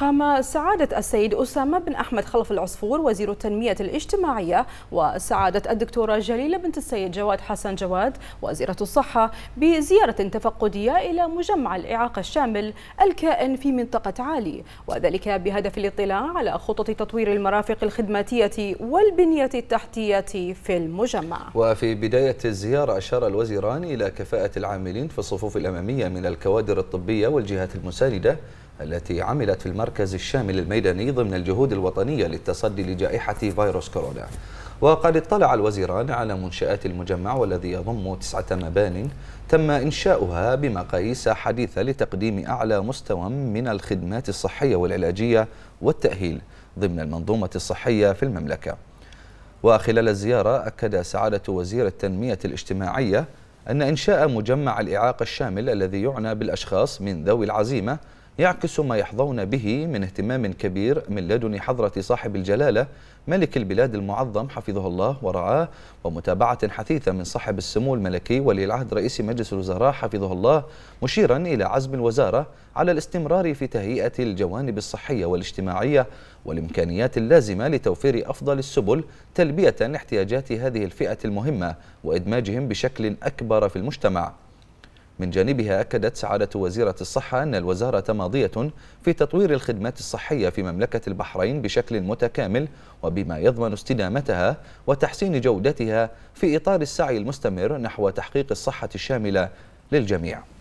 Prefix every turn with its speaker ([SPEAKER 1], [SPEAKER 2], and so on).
[SPEAKER 1] قام سعادة السيد أسامة بن أحمد خلف العصفور وزير التنمية الاجتماعية وسعادة الدكتورة جليلة بنت السيد جواد حسن جواد وزيرة الصحة بزيارة تفقدية إلى مجمع الإعاقة الشامل الكائن في منطقة عالي وذلك بهدف الاطلاع على خطط تطوير المرافق الخدماتية والبنية التحتية في المجمع
[SPEAKER 2] وفي بداية الزيارة أشار الوزيران إلى كفاءة العاملين في الصفوف الأمامية من الكوادر الطبية والجهات المساندة التي عملت في المركز الشامل الميداني ضمن الجهود الوطنية للتصدي لجائحة فيروس كورونا وقد اطلع الوزيران على منشآت المجمع والذي يضم تسعة مبان تم إنشاؤها بمقاييس حديثة لتقديم أعلى مستوى من الخدمات الصحية والعلاجية والتأهيل ضمن المنظومة الصحية في المملكة وخلال الزيارة أكد سعادة وزير التنمية الاجتماعية أن إنشاء مجمع الإعاقة الشامل الذي يعنى بالأشخاص من ذوي العزيمة يعكس ما يحظون به من اهتمام كبير من لدن حضرة صاحب الجلالة ملك البلاد المعظم حفظه الله ورعاه ومتابعة حثيثة من صاحب السمو الملكي ولي العهد رئيس مجلس الوزراء حفظه الله مشيرا إلى عزم الوزارة على الاستمرار في تهيئة الجوانب الصحية والاجتماعية والإمكانيات اللازمة لتوفير أفضل السبل تلبية احتياجات هذه الفئة المهمة وإدماجهم بشكل أكبر في المجتمع من جانبها أكدت سعادة وزيرة الصحة أن الوزارة ماضية في تطوير الخدمات الصحية في مملكة البحرين بشكل متكامل وبما يضمن استدامتها وتحسين جودتها في إطار السعي المستمر نحو تحقيق الصحة الشاملة للجميع